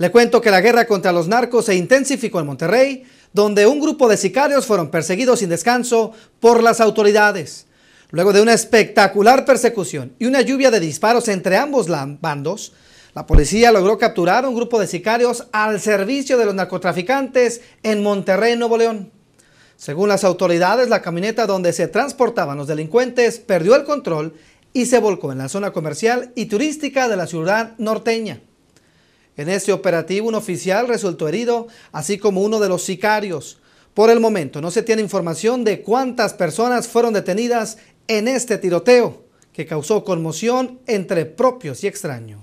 Le cuento que la guerra contra los narcos se intensificó en Monterrey, donde un grupo de sicarios fueron perseguidos sin descanso por las autoridades. Luego de una espectacular persecución y una lluvia de disparos entre ambos bandos, la policía logró capturar a un grupo de sicarios al servicio de los narcotraficantes en Monterrey, Nuevo León. Según las autoridades, la camioneta donde se transportaban los delincuentes perdió el control y se volcó en la zona comercial y turística de la ciudad norteña. En este operativo un oficial resultó herido, así como uno de los sicarios. Por el momento no se tiene información de cuántas personas fueron detenidas en este tiroteo, que causó conmoción entre propios y extraños.